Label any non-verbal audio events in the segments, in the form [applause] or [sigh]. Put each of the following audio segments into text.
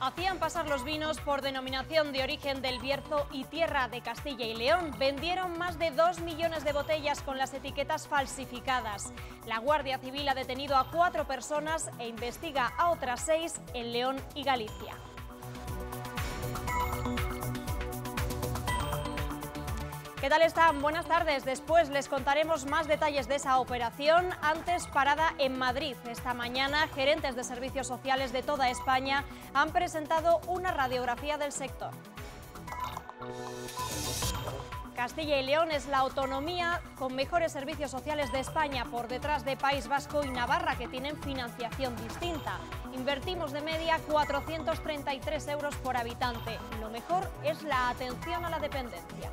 Hacían pasar los vinos por denominación de origen del Bierzo y Tierra de Castilla y León. Vendieron más de 2 millones de botellas con las etiquetas falsificadas. La Guardia Civil ha detenido a cuatro personas e investiga a otras seis en León y Galicia. ¿Qué tal están? Buenas tardes. Después les contaremos más detalles de esa operación. Antes parada en Madrid. Esta mañana, gerentes de servicios sociales de toda España han presentado una radiografía del sector. Castilla y León es la autonomía con mejores servicios sociales de España, por detrás de País Vasco y Navarra, que tienen financiación distinta. Invertimos de media 433 euros por habitante. Lo mejor es la atención a la dependencia.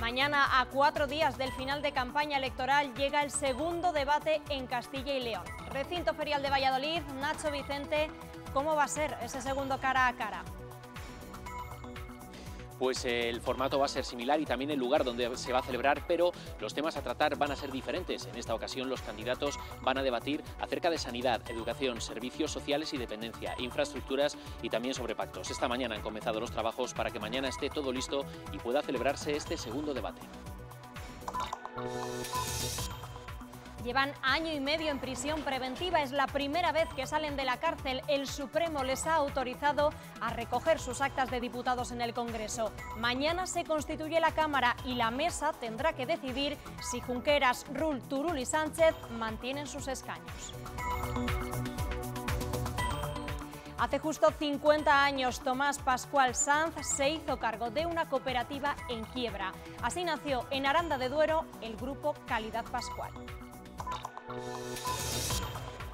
Mañana, a cuatro días del final de campaña electoral, llega el segundo debate en Castilla y León. Recinto Ferial de Valladolid, Nacho Vicente, ¿cómo va a ser ese segundo cara a cara? pues el formato va a ser similar y también el lugar donde se va a celebrar, pero los temas a tratar van a ser diferentes. En esta ocasión los candidatos van a debatir acerca de sanidad, educación, servicios sociales y dependencia, infraestructuras y también sobre pactos. Esta mañana han comenzado los trabajos para que mañana esté todo listo y pueda celebrarse este segundo debate. Llevan año y medio en prisión preventiva. Es la primera vez que salen de la cárcel. El Supremo les ha autorizado a recoger sus actas de diputados en el Congreso. Mañana se constituye la Cámara y la mesa tendrá que decidir si Junqueras, Rul, Turul y Sánchez mantienen sus escaños. Hace justo 50 años, Tomás Pascual Sanz se hizo cargo de una cooperativa en quiebra. Así nació en Aranda de Duero el grupo Calidad Pascual.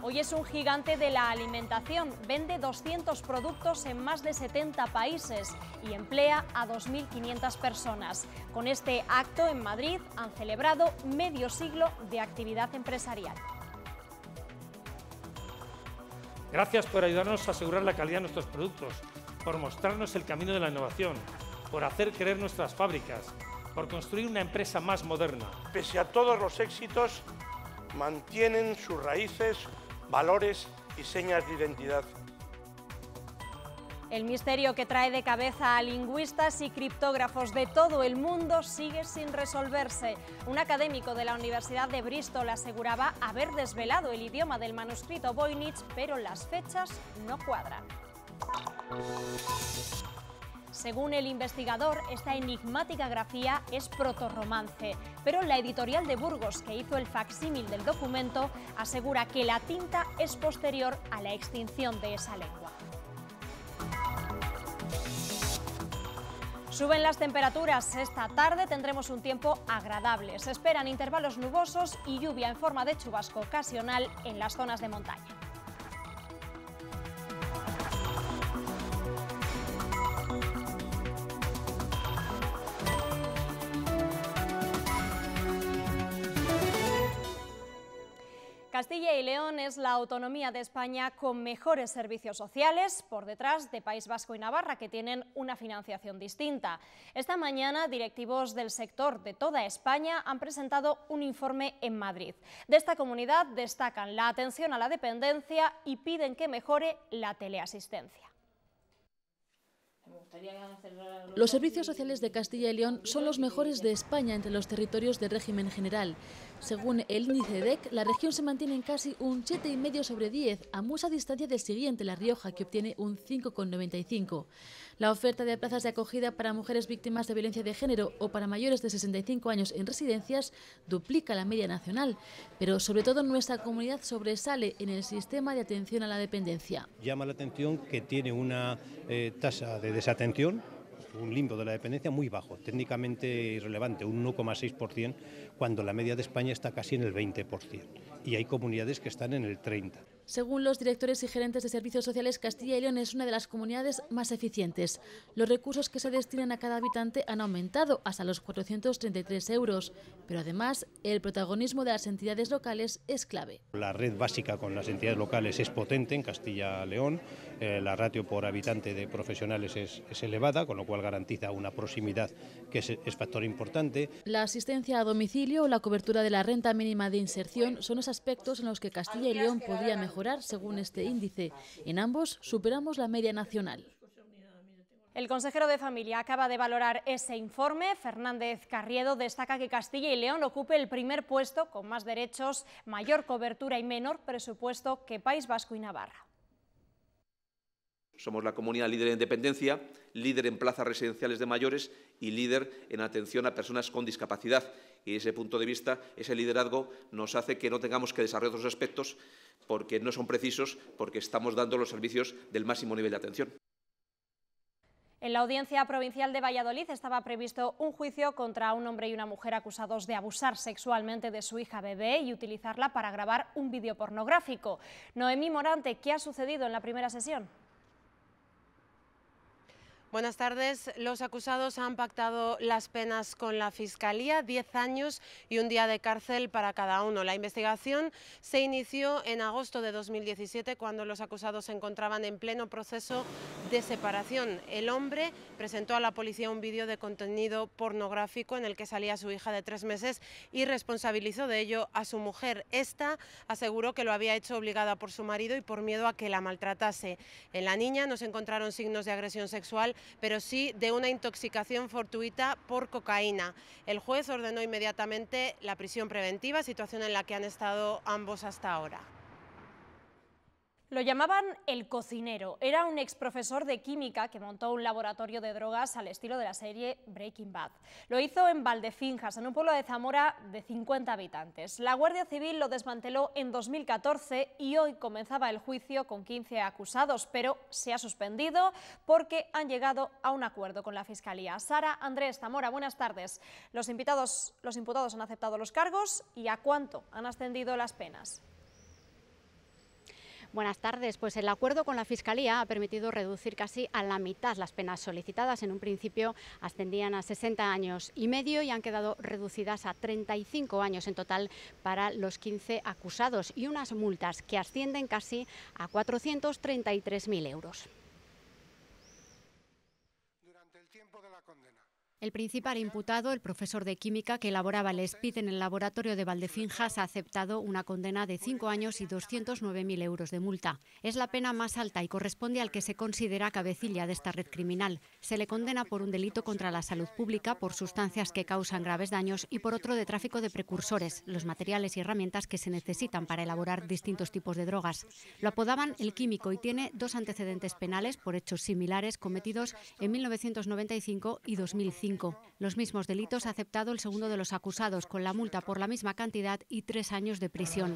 Hoy es un gigante de la alimentación, vende 200 productos en más de 70 países y emplea a 2.500 personas. Con este acto en Madrid han celebrado medio siglo de actividad empresarial. Gracias por ayudarnos a asegurar la calidad de nuestros productos, por mostrarnos el camino de la innovación, por hacer creer nuestras fábricas, por construir una empresa más moderna. Pese a todos los éxitos, mantienen sus raíces, valores y señas de identidad. El misterio que trae de cabeza a lingüistas y criptógrafos de todo el mundo sigue sin resolverse. Un académico de la Universidad de Bristol aseguraba haber desvelado el idioma del manuscrito Voynich, pero las fechas no cuadran. Según el investigador, esta enigmática grafía es protorromance, pero la editorial de Burgos, que hizo el facsímil del documento, asegura que la tinta es posterior a la extinción de esa lengua. Suben las temperaturas. Esta tarde tendremos un tiempo agradable. Se esperan intervalos nubosos y lluvia en forma de chubasco ocasional en las zonas de montaña. Castilla y León es la autonomía de España con mejores servicios sociales, por detrás de País Vasco y Navarra, que tienen una financiación distinta. Esta mañana, directivos del sector de toda España han presentado un informe en Madrid. De esta comunidad destacan la atención a la dependencia y piden que mejore la teleasistencia. Los servicios sociales de Castilla y León son los mejores de España entre los territorios de régimen general. Según el índice e la región se mantiene en casi un 7,5 sobre 10, a mucha distancia del siguiente, La Rioja, que obtiene un 5,95. La oferta de plazas de acogida para mujeres víctimas de violencia de género o para mayores de 65 años en residencias duplica la media nacional, pero sobre todo nuestra comunidad sobresale en el sistema de atención a la dependencia. Llama la atención que tiene una eh, tasa de desatención un limbo de la dependencia muy bajo, técnicamente irrelevante, un 1,6%, cuando la media de España está casi en el 20%, y hay comunidades que están en el 30%. Según los directores y gerentes de servicios sociales, Castilla y León es una de las comunidades más eficientes. Los recursos que se destinan a cada habitante han aumentado hasta los 433 euros, pero además el protagonismo de las entidades locales es clave. La red básica con las entidades locales es potente en Castilla y León, eh, la ratio por habitante de profesionales es, elevada, con lo cual garantiza una proximidad que es, es factor importante. La asistencia a domicilio o la cobertura de la renta mínima de inserción son los aspectos en los que Castilla y León podría mejorar según este índice. En ambos superamos la media nacional. El consejero de Familia acaba de valorar ese informe. Fernández Carriedo destaca que Castilla y León ocupe el primer puesto con más derechos, mayor cobertura y menor presupuesto que País Vasco y Navarra. Somos la comunidad líder en dependencia, líder en plazas residenciales de mayores y líder en atención a personas con discapacidad. Y ese punto de vista, ese liderazgo nos hace que no tengamos que desarrollar otros aspectos porque no son precisos, porque estamos dando los servicios del máximo nivel de atención. En la audiencia provincial de Valladolid estaba previsto un juicio contra un hombre y una mujer acusados de abusar sexualmente de su hija bebé y utilizarla para grabar un vídeo pornográfico. Noemí Morante, ¿qué ha sucedido en la primera sesión? Buenas tardes. Los acusados han pactado las penas con la Fiscalía, 10 años y un día de cárcel para cada uno. La investigación se inició en agosto de 2017 cuando los acusados se encontraban en pleno proceso de separación. El hombre presentó a la policía un vídeo de contenido pornográfico en el que salía su hija de tres meses y responsabilizó de ello a su mujer. Esta aseguró que lo había hecho obligada por su marido y por miedo a que la maltratase. En la niña no se encontraron signos de agresión sexual pero sí de una intoxicación fortuita por cocaína. El juez ordenó inmediatamente la prisión preventiva, situación en la que han estado ambos hasta ahora. Lo llamaban el cocinero. Era un ex profesor de química que montó un laboratorio de drogas al estilo de la serie Breaking Bad. Lo hizo en Valdefinjas, en un pueblo de Zamora de 50 habitantes. La Guardia Civil lo desmanteló en 2014 y hoy comenzaba el juicio con 15 acusados, pero se ha suspendido porque han llegado a un acuerdo con la Fiscalía. Sara Andrés Zamora, buenas tardes. Los, invitados, los imputados han aceptado los cargos y a cuánto han ascendido las penas. Buenas tardes. Pues el acuerdo con la Fiscalía ha permitido reducir casi a la mitad las penas solicitadas. En un principio ascendían a 60 años y medio y han quedado reducidas a 35 años en total para los 15 acusados y unas multas que ascienden casi a 433.000 euros. El principal imputado, el profesor de química que elaboraba el SPID en el laboratorio de Valdefinjas, ha aceptado una condena de cinco años y 209.000 euros de multa. Es la pena más alta y corresponde al que se considera cabecilla de esta red criminal. Se le condena por un delito contra la salud pública, por sustancias que causan graves daños y por otro de tráfico de precursores, los materiales y herramientas que se necesitan para elaborar distintos tipos de drogas. Lo apodaban el químico y tiene dos antecedentes penales por hechos similares cometidos en 1995 y 2005. Los mismos delitos ha aceptado el segundo de los acusados, con la multa por la misma cantidad y tres años de prisión.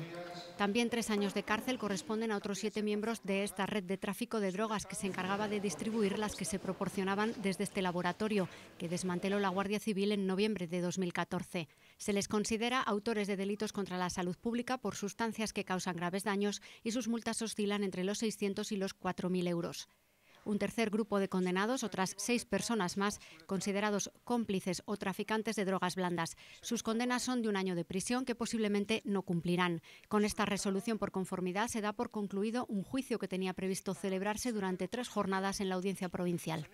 También tres años de cárcel corresponden a otros siete miembros de esta red de tráfico de drogas que se encargaba de distribuir las que se proporcionaban desde este laboratorio, que desmanteló la Guardia Civil en noviembre de 2014. Se les considera autores de delitos contra la salud pública por sustancias que causan graves daños y sus multas oscilan entre los 600 y los 4.000 euros. Un tercer grupo de condenados, otras seis personas más, considerados cómplices o traficantes de drogas blandas. Sus condenas son de un año de prisión que posiblemente no cumplirán. Con esta resolución por conformidad se da por concluido un juicio que tenía previsto celebrarse durante tres jornadas en la audiencia provincial.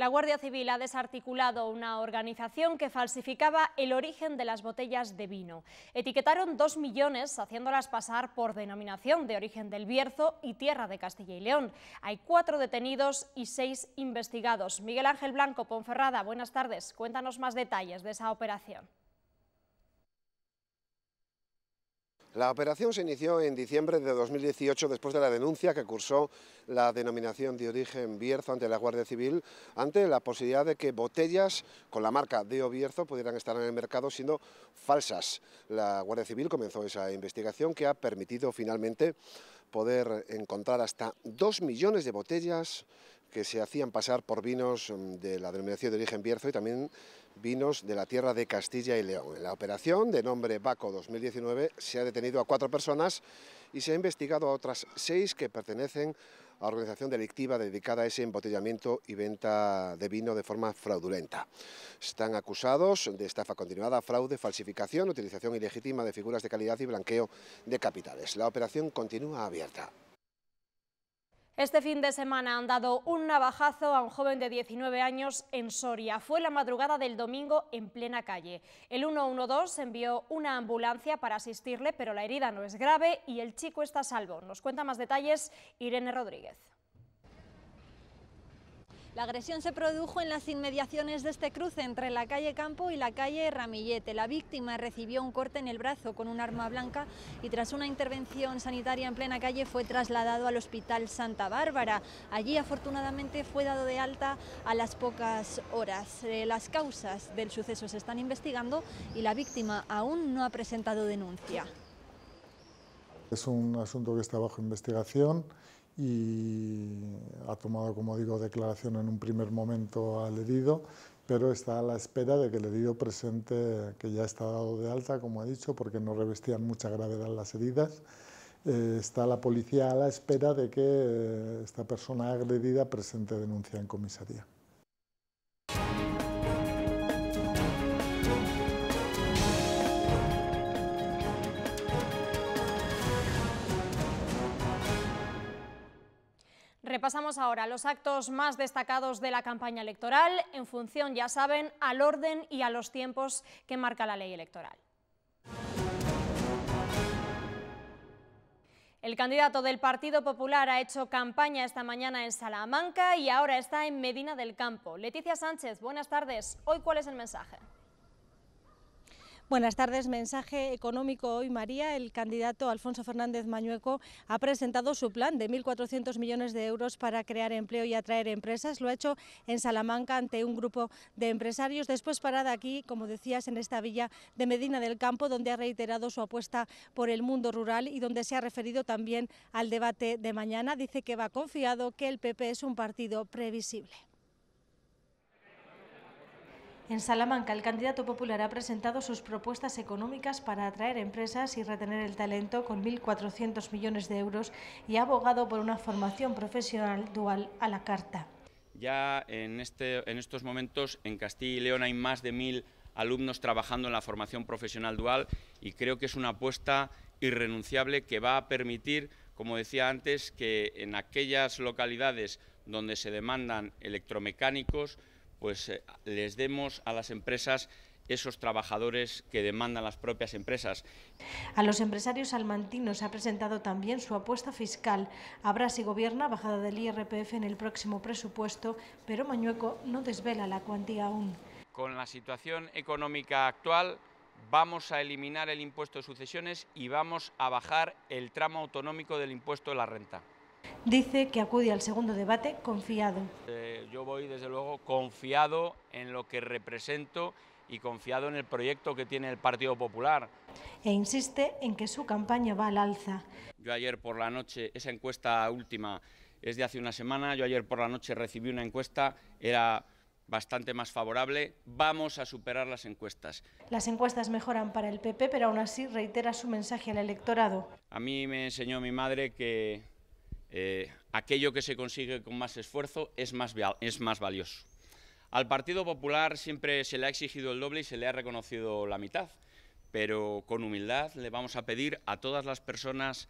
La Guardia Civil ha desarticulado una organización que falsificaba el origen de las botellas de vino. Etiquetaron dos millones haciéndolas pasar por denominación de origen del Bierzo y Tierra de Castilla y León. Hay cuatro detenidos y seis investigados. Miguel Ángel Blanco, Ponferrada, buenas tardes. Cuéntanos más detalles de esa operación. La operación se inició en diciembre de 2018 después de la denuncia que cursó la denominación de origen Bierzo ante la Guardia Civil ante la posibilidad de que botellas con la marca de Bierzo pudieran estar en el mercado siendo falsas. La Guardia Civil comenzó esa investigación que ha permitido finalmente poder encontrar hasta dos millones de botellas que se hacían pasar por vinos mm, de la denominación de origen Bierzo y también vinos de la tierra de Castilla y León. En la operación, de nombre Baco 2019, se ha detenido a cuatro personas y se ha investigado a otras seis que pertenecen a organización delictiva dedicada a ese embotellamiento y venta de vino de forma fraudulenta. Están acusados de estafa continuada, fraude, falsificación, utilización ilegítima de figuras de calidad y blanqueo de capitales. La operación continúa abierta. Este fin de semana han dado un navajazo a un joven de 19 años en Soria. Fue la madrugada del domingo en plena calle. El 112 envió una ambulancia para asistirle, pero la herida no es grave y el chico está salvo. Nos cuenta más detalles Irene Rodríguez. La agresión se produjo en las inmediaciones de este cruce entre la calle Campo y la calle Ramillete. La víctima recibió un corte en el brazo con un arma blanca y tras una intervención sanitaria en plena calle fue trasladado al Hospital Santa Bárbara. Allí afortunadamente fue dado de alta a las pocas horas. Eh, las causas del suceso se están investigando y la víctima aún no ha presentado denuncia. Es un asunto que está bajo investigación y ha tomado, como digo, declaración en un primer momento al herido, pero está a la espera de que el herido presente, que ya está dado de alta, como ha dicho, porque no revestían mucha gravedad las heridas, eh, está la policía a la espera de que eh, esta persona agredida presente denuncia en comisaría. Repasamos ahora los actos más destacados de la campaña electoral en función, ya saben, al orden y a los tiempos que marca la ley electoral. El candidato del Partido Popular ha hecho campaña esta mañana en Salamanca y ahora está en Medina del Campo. Leticia Sánchez, buenas tardes. Hoy, ¿cuál es el mensaje? Buenas tardes. Mensaje económico hoy, María. El candidato Alfonso Fernández Mañueco ha presentado su plan de 1.400 millones de euros para crear empleo y atraer empresas. Lo ha hecho en Salamanca ante un grupo de empresarios. Después parada aquí, como decías, en esta villa de Medina del Campo, donde ha reiterado su apuesta por el mundo rural y donde se ha referido también al debate de mañana. Dice que va confiado que el PP es un partido previsible. En Salamanca, el candidato popular ha presentado sus propuestas económicas para atraer empresas y retener el talento con 1.400 millones de euros y ha abogado por una formación profesional dual a la carta. Ya en, este, estos momentos en Castilla y León hay más de 1.000 alumnos trabajando en la formación profesional dual y creo que es una apuesta irrenunciable que va a permitir, como decía antes, que en aquellas localidades donde se demandan electromecánicos, pues eh, les demos a las empresas esos trabajadores que demandan las propias empresas. A los empresarios almantinos ha presentado también su apuesta fiscal. Habrá, si gobierna, bajada del IRPF en el próximo presupuesto, pero Mañueco no desvela la cuantía aún. Con la situación económica actual vamos a eliminar el impuesto de sucesiones y vamos a bajar el tramo autonómico del impuesto de la renta dice que acude al segundo debate confiado. Eh, yo voy, desde luego, confiado en lo que represento y confiado en el proyecto que tiene el Partido Popular. E insiste en que su campaña va al alza. Yo ayer por la noche, esa encuesta última es de hace una semana, yo ayer por la noche recibí una encuesta, era bastante más favorable, vamos a superar las encuestas. Las encuestas mejoran para el PP, pero aún así reitera su mensaje al electorado. A mí me enseñó mi madre que eh, aquello que se consigue con más esfuerzo es es más valioso. Al Partido Popular siempre se le ha exigido el doble y se le ha reconocido la mitad, pero con humildad le vamos a pedir a todas las personas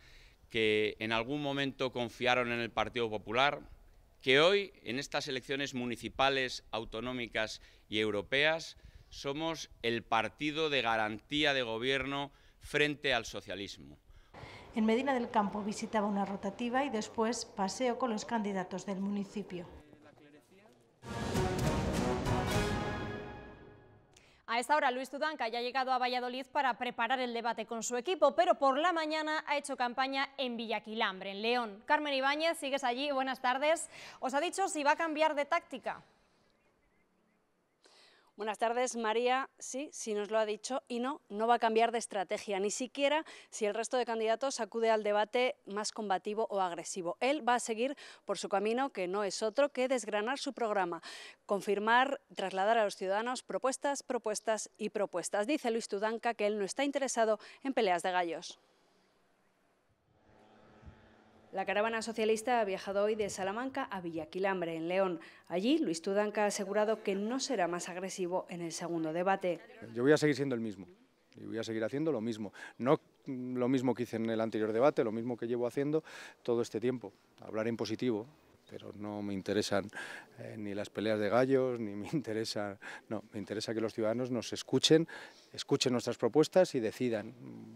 que en algún momento confiaron en el Partido Popular, que hoy, en estas elecciones municipales, autonómicas y europeas, somos el partido de garantía de gobierno frente al socialismo. En Medina del Campo visitaba una rotativa y después paseo con los candidatos del municipio. A esta hora Luis Tudanca ya ha llegado a Valladolid para preparar el debate con su equipo, pero por la mañana ha hecho campaña en Villaquilambre, en León. Carmen Ibáñez, sigues allí, buenas tardes. ¿Os ha dicho si va a cambiar de táctica? Buenas tardes, María. Sí, sí nos lo ha dicho. Y no, no va a cambiar de estrategia, ni siquiera si el resto de candidatos acude al debate más combativo o agresivo. Él va a seguir por su camino, que no es otro que desgranar su programa, confirmar, trasladar a los ciudadanos propuestas, propuestas y propuestas. Dice Luis Tudanca que él no está interesado en peleas de gallos. La caravana socialista ha viajado hoy de Salamanca a Villaquilambre, en León. Allí, Luis Tudanca ha asegurado que no será más agresivo en el segundo debate. Yo voy a seguir siendo el mismo y voy a seguir haciendo lo mismo. No lo mismo que hice en el anterior debate, lo mismo que llevo haciendo todo este tiempo. Hablar en positivo, pero no me interesan eh, ni las peleas de gallos, ni me [laughs] interesa, no, me interesa que los ciudadanos nos escuchen escuchen nuestras propuestas y decidan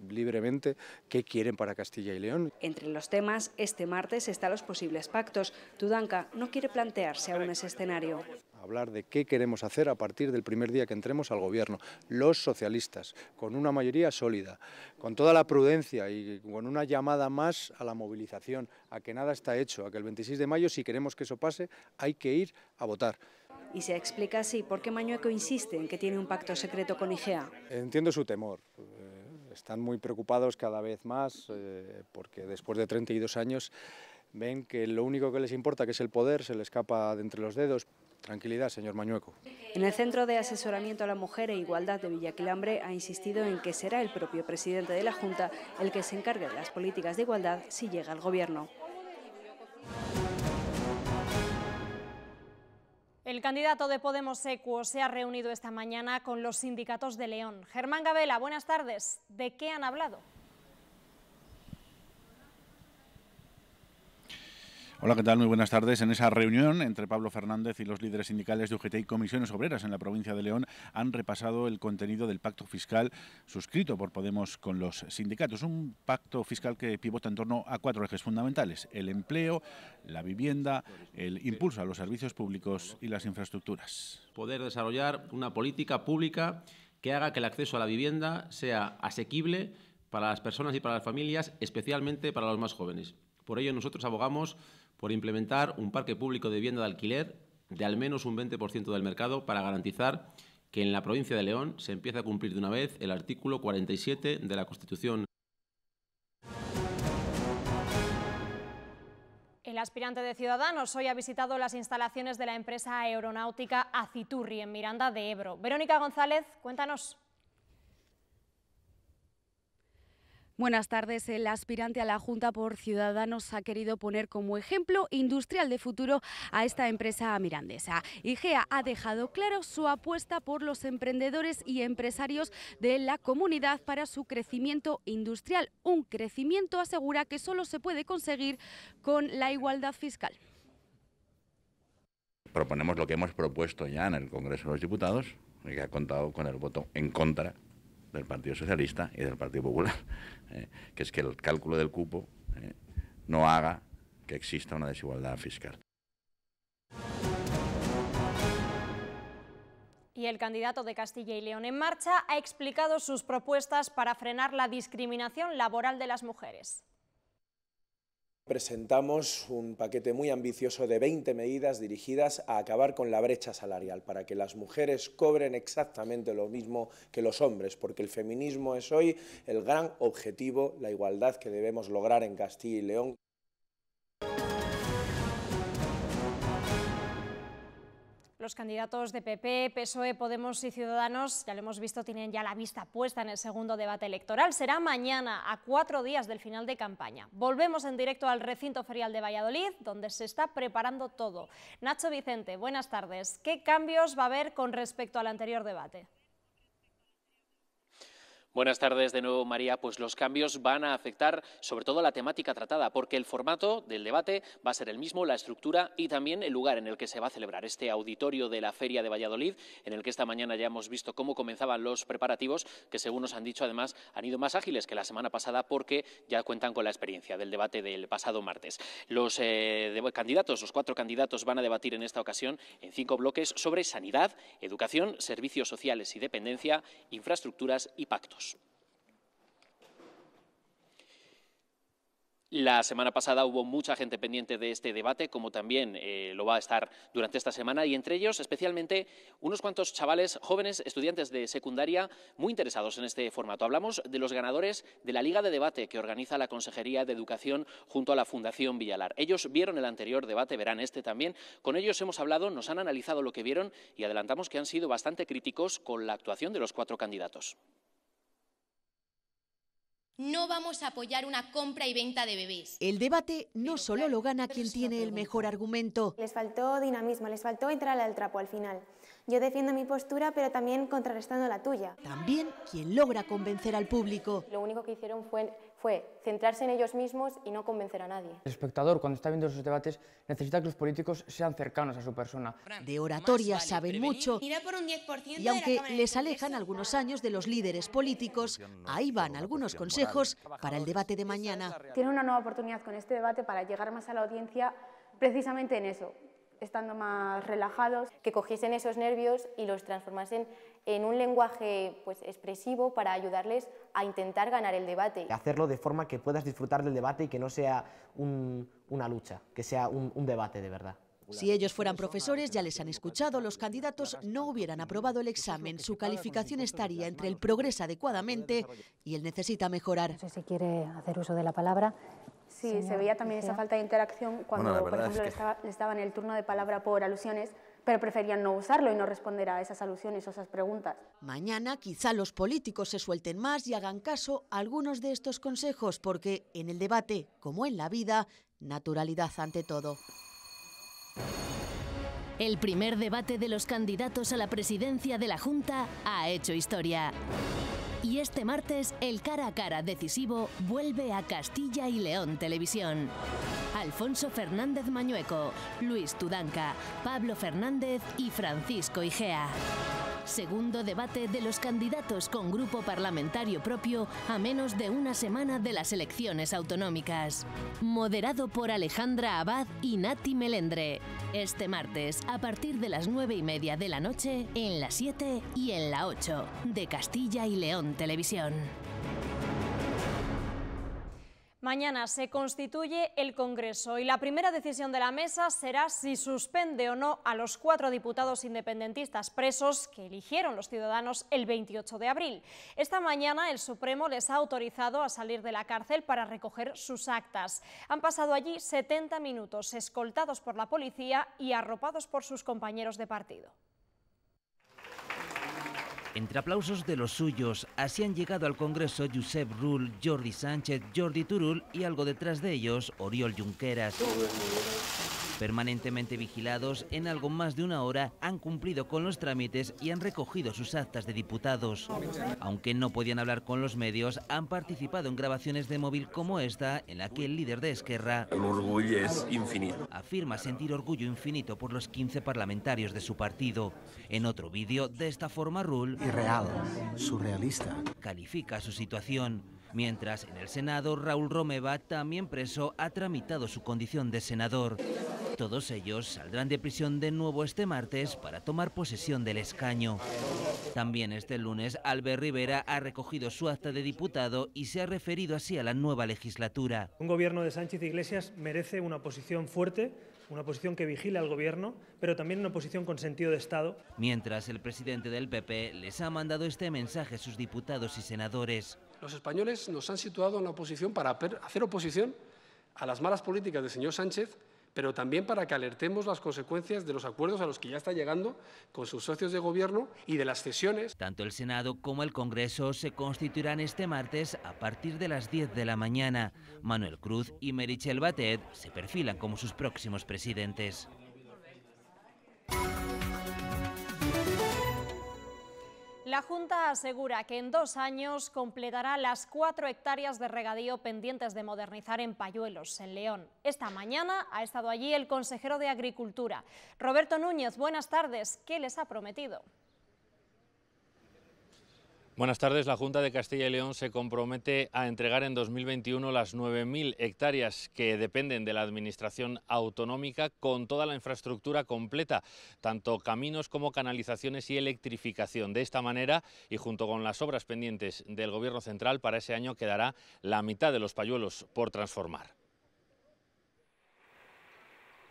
libremente qué quieren para Castilla y León. Entre los temas, este martes están los posibles pactos. Tudanca no quiere plantearse aún ese escenario. Hablar de qué queremos hacer a partir del primer día que entremos al gobierno. Los socialistas, con una mayoría sólida, con toda la prudencia y con una llamada más a la movilización, a que nada está hecho, a que el 26 de mayo, si queremos que eso pase, hay que ir a votar. Y se explica así por qué Mañueco insiste en que tiene un pacto secreto con IGEA. Entiendo su temor. Eh, están muy preocupados cada vez más eh, porque después de 32 años ven que lo único que les importa, que es el poder, se les escapa de entre los dedos. Tranquilidad, señor Mañueco. En el Centro de Asesoramiento a la Mujer e Igualdad de Villaquilambre ha insistido en que será el propio presidente de la Junta el que se encargue de las políticas de igualdad si llega al gobierno. El candidato de Podemos Ecuo se ha reunido esta mañana con los sindicatos de León. Germán Gabela, buenas tardes. ¿De qué han hablado? Hola, ¿qué tal? Muy buenas tardes. En esa reunión entre Pablo Fernández y los líderes sindicales de UGT y comisiones obreras en la provincia de León han repasado el contenido del pacto fiscal suscrito por Podemos con los sindicatos. Un pacto fiscal que pivota en torno a cuatro ejes fundamentales, el empleo, la vivienda, el impulso a los servicios públicos y las infraestructuras. Poder desarrollar una política pública que haga que el acceso a la vivienda sea asequible para las personas y para las familias, especialmente para los más jóvenes. Por ello nosotros abogamos por implementar un parque público de vivienda de alquiler de al menos un 20% del mercado para garantizar que en la provincia de León se empiece a cumplir de una vez el artículo 47 de la Constitución El aspirante de Ciudadanos hoy ha visitado las instalaciones de la empresa aeronáutica Aciturri en Miranda de Ebro. Verónica González, cuéntanos. Buenas tardes. El aspirante a la Junta por Ciudadanos ha querido poner como ejemplo industrial de futuro a esta empresa mirandesa. IGEA ha dejado claro su apuesta por los emprendedores y empresarios de la comunidad para su crecimiento industrial. Un crecimiento asegura que solo se puede conseguir con la igualdad fiscal. Proponemos lo que hemos propuesto ya en el Congreso de los Diputados, que ha contado con el voto en contra del Partido Socialista y del Partido Popular, [laughs] eh, que es que el cálculo del cupo eh, no haga que exista una desigualdad fiscal. Y el candidato de Castilla y León en marcha ha explicado sus propuestas para frenar la discriminación laboral de las mujeres. Presentamos un paquete muy ambicioso de 20 medidas dirigidas a acabar con la brecha salarial, para que las mujeres cobren exactamente lo mismo que los hombres, porque el feminismo es hoy el gran objetivo, la igualdad que debemos lograr en Castilla y León. Los candidatos de PP, PSOE, Podemos y Ciudadanos, ya lo hemos visto, tienen ya la vista puesta en el segundo debate electoral. Será mañana, a cuatro días del final de campaña. Volvemos en directo al recinto ferial de Valladolid, donde se está preparando todo. Nacho Vicente, buenas tardes. ¿Qué cambios va a haber con respecto al anterior debate? Buenas tardes de nuevo, María. Pues los cambios van a afectar sobre todo a la temática tratada, porque el formato del debate va a ser el mismo, la estructura y también el lugar en el que se va a celebrar este auditorio de la Feria de Valladolid, en el que esta mañana ya hemos visto cómo comenzaban los preparativos, que según nos han dicho además han ido más ágiles que la semana pasada porque ya cuentan con la experiencia del debate del pasado martes. Los eh, candidatos, los cuatro candidatos, van a debatir en esta ocasión en cinco bloques sobre sanidad, educación, servicios sociales y dependencia, infraestructuras y pactos. La semana pasada hubo mucha gente pendiente de este debate, como también eh, lo va a estar durante esta semana, y entre ellos especialmente unos cuantos chavales jóvenes, estudiantes de secundaria, muy interesados en este formato. Hablamos de los ganadores de la Liga de Debate que organiza la Consejería de Educación junto a la Fundación Villalar. Ellos vieron el anterior debate, verán este también. Con ellos hemos hablado, nos han analizado lo que vieron y adelantamos que han sido bastante críticos con la actuación de los cuatro candidatos. No vamos a apoyar una compra y venta de bebés. El debate no solo lo gana quien tiene el mejor argumento. Les faltó dinamismo, les faltó entrar al trapo al final. Yo defiendo mi postura, pero también contrarrestando la tuya. También quien logra convencer al público. Lo único que hicieron fue fue centrarse en ellos mismos y no convencer a nadie. El espectador, cuando está viendo esos debates, necesita que los políticos sean cercanos a su persona. De oratoria saben mucho y aunque les alejan algunos años de los líderes políticos, ahí van algunos consejos para el debate de mañana. Tiene una nueva oportunidad con este debate para llegar más a la audiencia precisamente en eso, estando más relajados, que cogiesen esos nervios y los transformasen en un lenguaje pues, expresivo para ayudarles a intentar ganar el debate. Hacerlo de forma que puedas disfrutar del debate y que no sea una lucha, que sea un, debate de verdad. Si ellos fueran profesores, ya les han escuchado, los candidatos no hubieran aprobado el examen. Su calificación estaría entre el progresa adecuadamente y el necesita mejorar. No sé si quiere hacer uso de la palabra. Sí, se veía también esa falta de interacción cuando, por ejemplo, estaba, en el turno de palabra por alusiones pero preferían no usarlo y no responder a esas alusiones o esas preguntas. Mañana quizá los políticos se suelten más y hagan caso a algunos de estos consejos, porque en el debate, como en la vida, naturalidad ante todo. El primer debate de los candidatos a la presidencia de la Junta ha hecho historia. Y este martes, el cara a cara decisivo vuelve a Castilla y León Televisión. Alfonso Fernández Mañueco, Luis Tudanca, Pablo Fernández y Francisco Igea. Segundo debate de los candidatos con grupo parlamentario propio a menos de una semana de las elecciones autonómicas. Moderado por Alejandra Abad y Nati Melendre. Este martes, a partir de las nueve y media de la noche, en la 7 y en la 8, de Castilla y León Televisión. Mañana se constituye el Congreso y la primera decisión de la mesa será si suspende o no a los cuatro diputados independentistas presos que eligieron los ciudadanos el 28 de abril. Esta mañana el Supremo les ha autorizado a salir de la cárcel para recoger sus actas. Han pasado allí 70 minutos escoltados por la policía y arropados por sus compañeros de partido. Entre aplausos de los suyos, así han llegado al Congreso Josep Rull, Jordi Sánchez, Jordi Turul y algo detrás de ellos, Oriol Junqueras. Permanentemente vigilados, en algo más de una hora han cumplido con los trámites y han recogido sus actas de diputados. Aunque no podían hablar con los medios, han participado en grabaciones de móvil como esta, en la que el líder de Esquerra... El orgullo es infinito. Afirma sentir orgullo infinito por los 15 parlamentarios de su partido. En otro vídeo, de esta forma, Rull... surrealista. Califica su situación. Mientras, en el Senado, Raúl Romeva, también preso, ha tramitado su condición de senador. Todos ellos saldrán de prisión de nuevo este martes para tomar posesión del escaño. También este lunes, Albert Rivera ha recogido su acta de diputado y se ha referido así a la nueva legislatura. Un gobierno de Sánchez Iglesias merece una posición fuerte, una posición que vigile al gobierno, pero también una posición con sentido de Estado. Mientras, el presidente del PP les ha mandado este mensaje a sus diputados y senadores los españoles nos han situado en la oposición para hacer oposición a las malas políticas del señor Sánchez, pero también para que alertemos las consecuencias de los acuerdos a los que ya está llegando con sus socios de gobierno y de las cesiones. Tanto el Senado como el Congreso se constituirán este martes a partir de las 10 de la mañana. Manuel Cruz y Merichel Batet se perfilan como sus próximos presidentes. La Junta asegura que en dos años completará las cuatro hectáreas de regadío pendientes de modernizar en Payuelos, en León. Esta mañana ha estado allí el consejero de Agricultura. Roberto Núñez, buenas tardes. ¿Qué les ha prometido? Buenas tardes. La Junta de Castilla y León se compromete a entregar en 2021 las 9.000 hectáreas que dependen de la Administración Autonómica con toda la infraestructura completa, tanto caminos como canalizaciones y electrificación. De esta manera, y junto con las obras pendientes del Gobierno Central, para ese año quedará la mitad de los payuelos por transformar.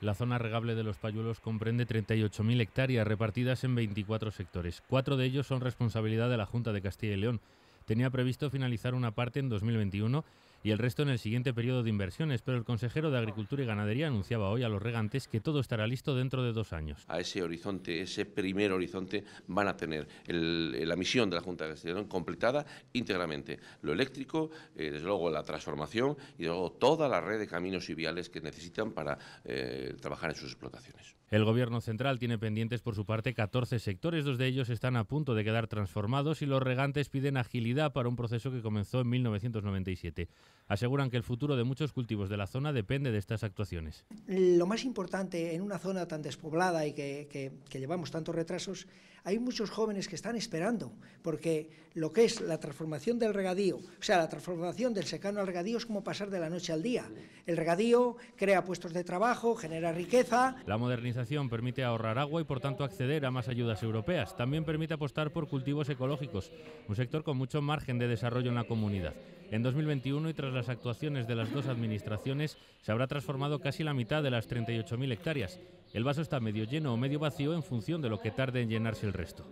La zona regable de los payuelos comprende 38.000 hectáreas repartidas en 24 sectores. Cuatro de ellos son responsabilidad de la Junta de Castilla y León. Tenía previsto finalizar una parte en 2021 y el resto en el siguiente periodo de inversiones, pero el consejero de Agricultura y Ganadería anunciaba hoy a los regantes que todo estará listo dentro de dos años. A ese horizonte, ese primer horizonte, van a tener la misión de la Junta de Castellón completada íntegramente. Lo eléctrico, eh, desde luego la transformación y desde luego toda la red de caminos y viales que necesitan para eh, trabajar en sus explotaciones. El Gobierno central tiene pendientes por su parte 14 sectores, dos de ellos están a punto de quedar transformados y los regantes piden agilidad para un proceso que comenzó en 1997. Aseguran que el futuro de muchos cultivos de la zona depende de estas actuaciones. Lo más importante en una zona tan despoblada y que, que llevamos tantos retrasos hay muchos jóvenes que están esperando, porque lo que es la transformación del regadío, o sea, la transformación del secano al regadío es como pasar de la noche al día. El regadío crea puestos de trabajo, genera riqueza. La modernización permite ahorrar agua y, por tanto, acceder a más ayudas europeas. También permite apostar por cultivos ecológicos, un sector con mucho margen de desarrollo en la comunidad. En 2021 y tras las actuaciones de las dos administraciones, se habrá transformado casi la mitad de las 38.000 hectáreas el vaso está medio lleno o medio vacío en función de lo que tarde en llenarse el resto.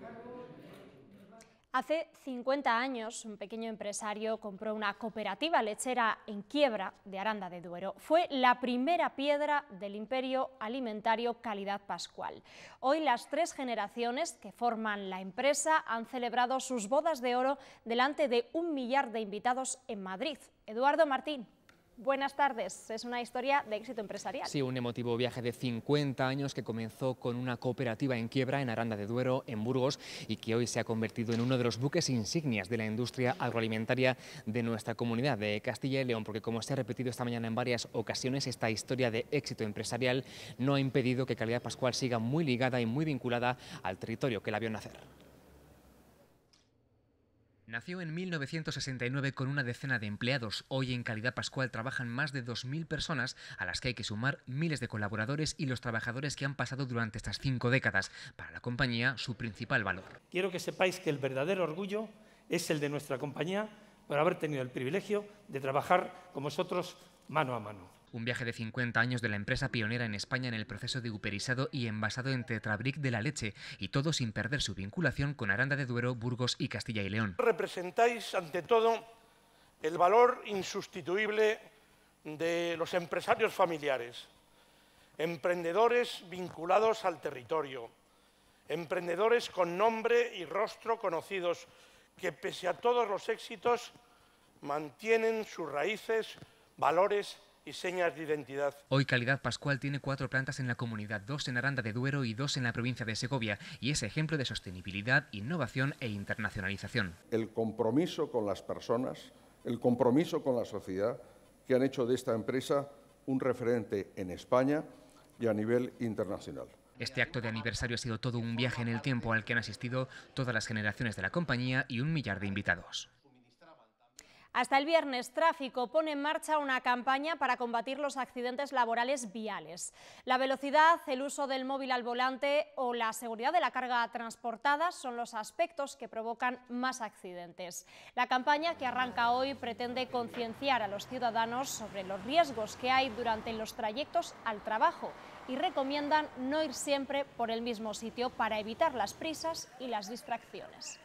Hace 50 años, un pequeño empresario compró una cooperativa lechera en quiebra de Aranda de Duero. Fue la primera piedra del imperio alimentario Calidad Pascual. Hoy las tres generaciones que forman la empresa han celebrado sus bodas de oro delante de un millar de invitados en Madrid. Eduardo Martín. Buenas tardes. Es una historia de éxito empresarial. Sí, un emotivo viaje de 50 años que comenzó con una cooperativa en quiebra en Aranda de Duero, en Burgos, y que hoy se ha convertido en uno de los buques insignias de la industria agroalimentaria de nuestra comunidad de Castilla y León, porque como se ha repetido esta mañana en varias ocasiones, esta historia de éxito empresarial no ha impedido que Calidad Pascual siga muy ligada y muy vinculada al territorio que la vio nacer. Nació en 1969 con una decena de empleados. Hoy en Calidad Pascual trabajan más de 2.000 personas, a las que hay que sumar miles de colaboradores y los trabajadores que han pasado durante estas cinco décadas. Para la compañía, su principal valor. Quiero que sepáis que el verdadero orgullo es el de nuestra compañía por haber tenido el privilegio de trabajar con vosotros mano a mano. Un viaje de 50 años de la empresa pionera en España en el proceso de uperizado y envasado en Tetrabric de la leche, y todo sin perder su vinculación con Aranda de Duero, Burgos y Castilla y León. Representáis ante todo el valor insustituible de los empresarios familiares, emprendedores vinculados al territorio, emprendedores con nombre y rostro conocidos, que pese a todos los éxitos mantienen sus raíces, valores y señas de identidad. Hoy Calidad Pascual tiene cuatro plantas en la comunidad, dos en Aranda de Duero y dos en la provincia de Segovia, y es ejemplo de sostenibilidad, innovación e internacionalización. El compromiso con las personas, el compromiso con la sociedad, que han hecho de esta empresa un referente en España y a nivel internacional. Este acto de aniversario ha sido todo un viaje en el tiempo al que han asistido todas las generaciones de la compañía y un millar de invitados. Hasta el viernes, Tráfico pone en marcha una campaña para combatir los accidentes laborales viales. La velocidad, el uso del móvil al volante o la seguridad de la carga transportada son los aspectos que provocan más accidentes. La campaña que arranca hoy pretende concienciar a los ciudadanos sobre los riesgos que hay durante los trayectos al trabajo y recomiendan no ir siempre por el mismo sitio para evitar las prisas y las distracciones.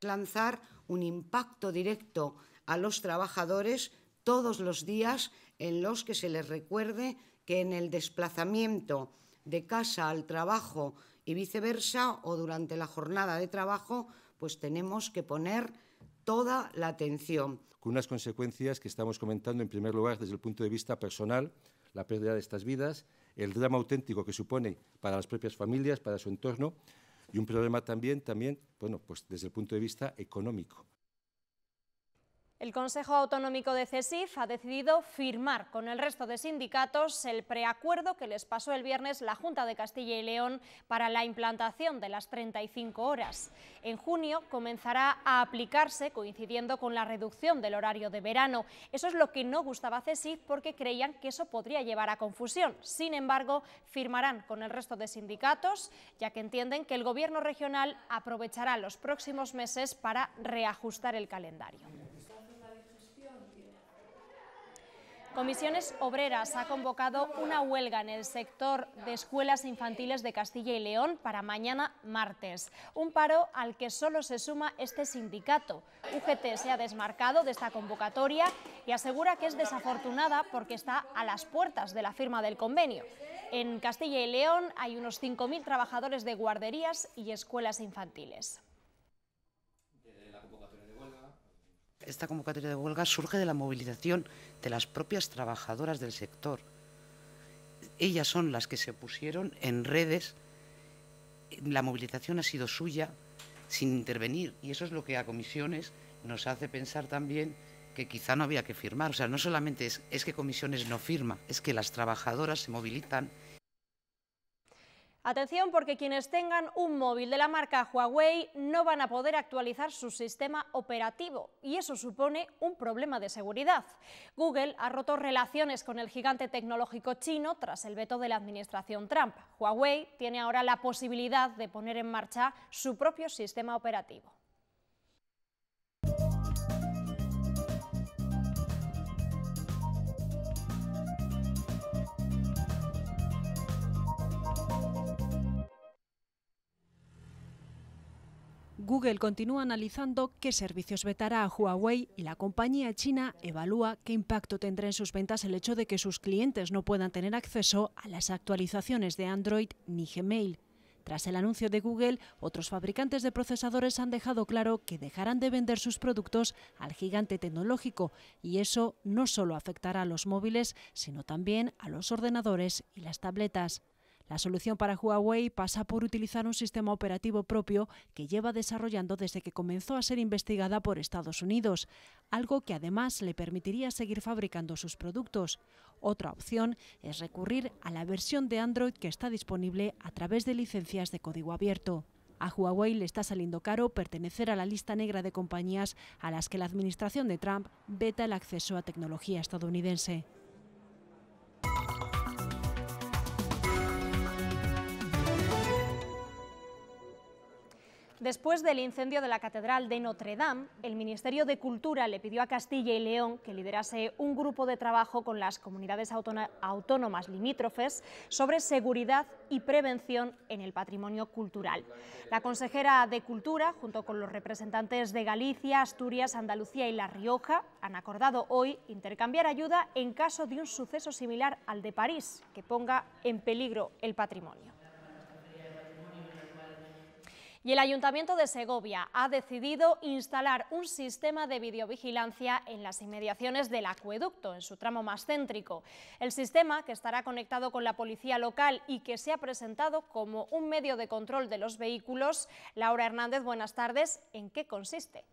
lanzar un impacto directo a los trabajadores todos los días en los que se les recuerde que en el desplazamiento de casa al trabajo y viceversa o durante la jornada de trabajo, pues tenemos que poner toda la atención. Con unas consecuencias que estamos comentando en primer lugar desde el punto de vista personal, la pérdida de estas vidas, el drama auténtico que supone para las propias familias, para su entorno, y un problema también, también, bueno, pues desde el punto de vista económico. El Consejo Autonómico de CESIF ha decidido firmar con el resto de sindicatos el preacuerdo que les pasó el viernes la Junta de Castilla y León para la implantación de las 35 horas. En junio comenzará a aplicarse coincidiendo con la reducción del horario de verano. Eso es lo que no gustaba a CESIF porque creían que eso podría llevar a confusión. Sin embargo, firmarán con el resto de sindicatos ya que entienden que el Gobierno regional aprovechará los próximos meses para reajustar el calendario. Comisiones Obreras ha convocado una huelga en el sector de escuelas infantiles de Castilla y León para mañana martes. Un paro al que solo se suma este sindicato. UGT se ha desmarcado de esta convocatoria y asegura que es desafortunada porque está a las puertas de la firma del convenio. En Castilla y León hay unos 5.000 trabajadores de guarderías y escuelas infantiles. esta convocatoria de huelga surge de la movilización de las propias trabajadoras del sector. Ellas son las que se pusieron en redes, la movilización ha sido suya sin intervenir y eso es lo que a comisiones nos hace pensar también que quizá no había que firmar. O sea, no solamente es, es que comisiones no firma, es que las trabajadoras se movilizan Atención porque quienes tengan un móvil de la marca Huawei no van a poder actualizar su sistema operativo y eso supone un problema de seguridad. Google ha roto relaciones con el gigante tecnológico chino tras el veto de la administración Trump. Huawei tiene ahora la posibilidad de poner en marcha su propio sistema operativo. Google continúa analizando qué servicios vetará a Huawei y la compañía china evalúa qué impacto tendrá en sus ventas el hecho de que sus clientes no puedan tener acceso a las actualizaciones de Android ni Gmail. Tras el anuncio de Google, otros fabricantes de procesadores han dejado claro que dejarán de vender sus productos al gigante tecnológico y eso no solo afectará a los móviles, sino también a los ordenadores y las tabletas. La solución para Huawei pasa por utilizar un sistema operativo propio que lleva desarrollando desde que comenzó a ser investigada por Estados Unidos, algo que además le permitiría seguir fabricando sus productos. Otra opción es recurrir a la versión de Android que está disponible a través de licencias de código abierto. A Huawei le está saliendo caro pertenecer a la lista negra de compañías a las que la administración de Trump veta el acceso a tecnología estadounidense. Después del incendio de la Catedral de Notre Dame, el Ministerio de Cultura le pidió a Castilla y León que liderase un grupo de trabajo con las comunidades autónomas limítrofes sobre seguridad y prevención en el patrimonio cultural. La consejera de Cultura, junto con los representantes de Galicia, Asturias, Andalucía y La Rioja, han acordado hoy intercambiar ayuda en caso de un suceso similar al de París, que ponga en peligro el patrimonio. Y el Ayuntamiento de Segovia ha decidido instalar un sistema de videovigilancia en las inmediaciones del acueducto, en su tramo más céntrico. El sistema, que estará conectado con la policía local y que se ha presentado como un medio de control de los vehículos. Laura Hernández, buenas tardes. ¿En qué consiste?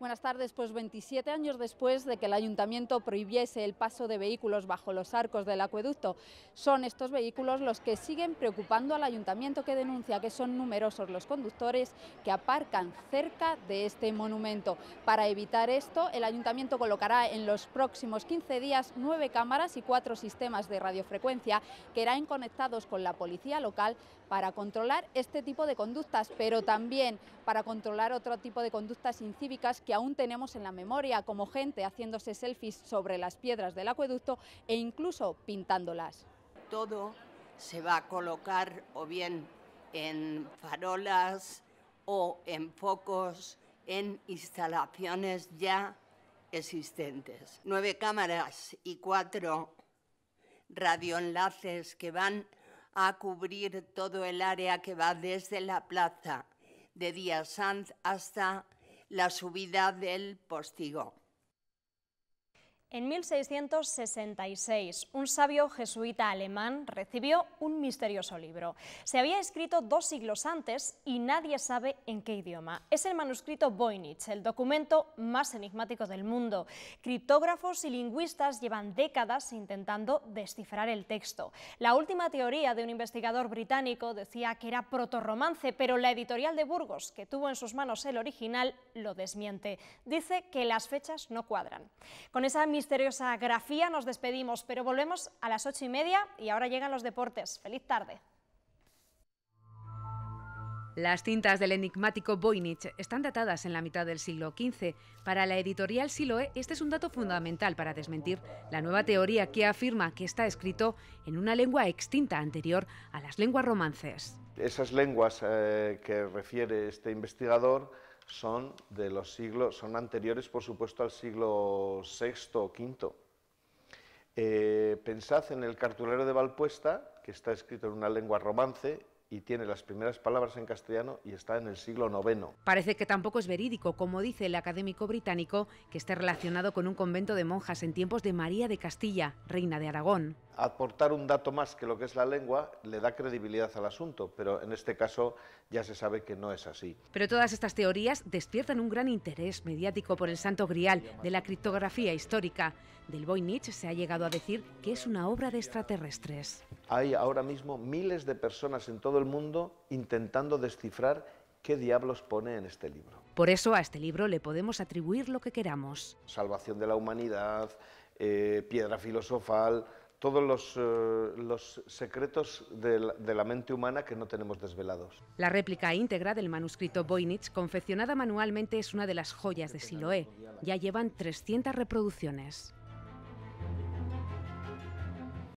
Buenas tardes. Pues 27 años después de que el ayuntamiento prohibiese el paso de vehículos bajo los arcos del acueducto, son estos vehículos los que siguen preocupando al ayuntamiento que denuncia que son numerosos los conductores que aparcan cerca de este monumento. Para evitar esto, el ayuntamiento colocará en los próximos 15 días nueve cámaras y cuatro sistemas de radiofrecuencia que irán conectados con la policía local para controlar este tipo de conductas, pero también para controlar otro tipo de conductas incívicas que aún tenemos en la memoria, como gente haciéndose selfies sobre las piedras del acueducto e incluso pintándolas. Todo se va a colocar o bien en farolas o en focos, en instalaciones ya existentes. Nueve cámaras y cuatro radioenlaces que van a cubrir todo el área que va desde la plaza de Díaz Sanz hasta la subida del postigo. En 1666, un sabio jesuita alemán recibió un misterioso libro. Se había escrito dos siglos antes y nadie sabe en qué idioma. Es el manuscrito Voynich, el documento más enigmático del mundo. Criptógrafos y lingüistas llevan décadas intentando descifrar el texto. La última teoría de un investigador británico decía que era protorromance, pero la editorial de Burgos, que tuvo en sus manos el original, lo desmiente. Dice que las fechas no cuadran. Con esa misteriosa grafía nos despedimos, pero volvemos a las ocho y media y ahora llegan los deportes. ¡Feliz tarde! Las cintas del enigmático Voynich están datadas en la mitad del siglo XV. Para la editorial Siloe, este es un dato fundamental para desmentir la nueva teoría que afirma que está escrito en una lengua extinta anterior a las lenguas romances. Esas lenguas eh, que refiere este investigador son de los siglos, son anteriores, por supuesto, al siglo VI o V. Eh, pensad en el cartulero de Valpuesta, que está escrito en una lengua romance y tiene las primeras palabras en castellano y está en el siglo IX. Parece que tampoco es verídico, como dice el académico británico, que esté relacionado con un convento de monjas en tiempos de María de Castilla, reina de Aragón aportar un dato más que lo que es la lengua le da credibilidad al asunto, pero en este caso ya se sabe que no es así. Pero todas estas teorías despiertan un gran interés mediático por el santo grial de la criptografía histórica. Del Boy Nietzsche se ha llegado a decir que es una obra de extraterrestres. Hay ahora mismo miles de personas en todo el mundo intentando descifrar ¿qué diablos pone en este libro? Por eso a este libro le podemos atribuir lo que queramos. Salvación de la humanidad, eh, piedra filosofal, todos los, eh, secretos de la, mente humana que no tenemos desvelados. La réplica íntegra del manuscrito Voynich, confeccionada manualmente, es una de las joyas de Siloé. Ya llevan 300 reproducciones.